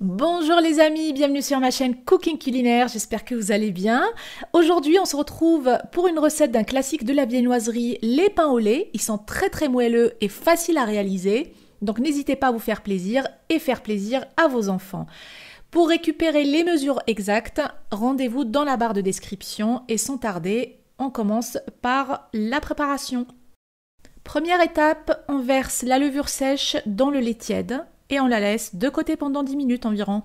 Bonjour les amis, bienvenue sur ma chaîne Cooking Culinaire, j'espère que vous allez bien. Aujourd'hui on se retrouve pour une recette d'un classique de la viennoiserie, les pains au lait. Ils sont très très moelleux et faciles à réaliser, donc n'hésitez pas à vous faire plaisir et faire plaisir à vos enfants. Pour récupérer les mesures exactes, rendez-vous dans la barre de description et sans tarder, on commence par la préparation. Première étape, on verse la levure sèche dans le lait tiède et on la laisse de côté pendant 10 minutes environ.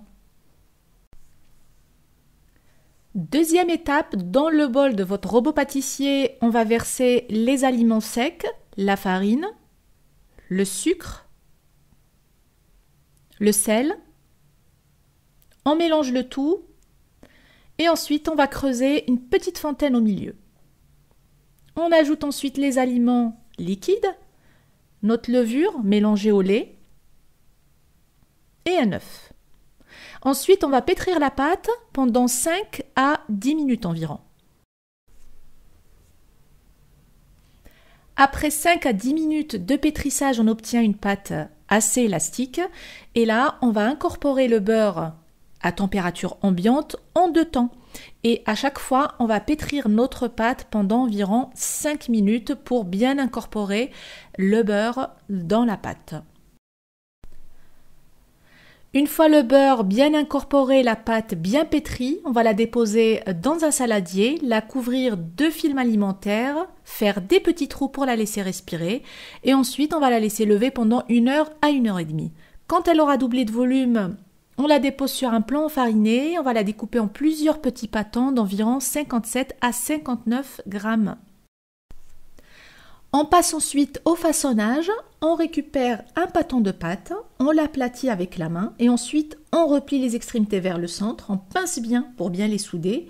Deuxième étape, dans le bol de votre robot pâtissier, on va verser les aliments secs, la farine, le sucre, le sel. On mélange le tout et ensuite on va creuser une petite fontaine au milieu. On ajoute ensuite les aliments liquides, notre levure mélangée au lait, et un Ensuite, on va pétrir la pâte pendant 5 à 10 minutes environ. Après 5 à 10 minutes de pétrissage, on obtient une pâte assez élastique. Et là, on va incorporer le beurre à température ambiante en deux temps. Et à chaque fois, on va pétrir notre pâte pendant environ 5 minutes pour bien incorporer le beurre dans la pâte. Une fois le beurre bien incorporé, la pâte bien pétrie, on va la déposer dans un saladier, la couvrir de film alimentaire, faire des petits trous pour la laisser respirer, et ensuite on va la laisser lever pendant une heure à une heure et demie. Quand elle aura doublé de volume, on la dépose sur un plan fariné, on va la découper en plusieurs petits pâtons d'environ 57 à 59 grammes. On passe ensuite au façonnage, on récupère un pâton de pâte, on l'aplatit avec la main et ensuite on replie les extrémités vers le centre, on pince bien pour bien les souder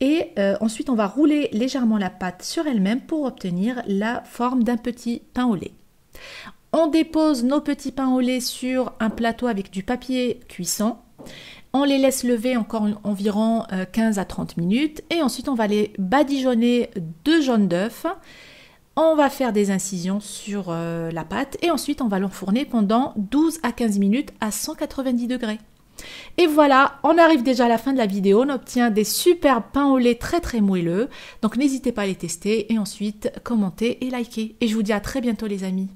et euh, ensuite on va rouler légèrement la pâte sur elle-même pour obtenir la forme d'un petit pain au lait. On dépose nos petits pains au lait sur un plateau avec du papier cuisson. On les laisse lever encore environ 15 euh, à 30 minutes et ensuite on va les badigeonner de jaune d'œuf on va faire des incisions sur euh, la pâte et ensuite on va l'enfourner pendant 12 à 15 minutes à 190 degrés. Et voilà, on arrive déjà à la fin de la vidéo, on obtient des superbes pains au lait très très moelleux. Donc n'hésitez pas à les tester et ensuite commenter et liker. Et je vous dis à très bientôt les amis.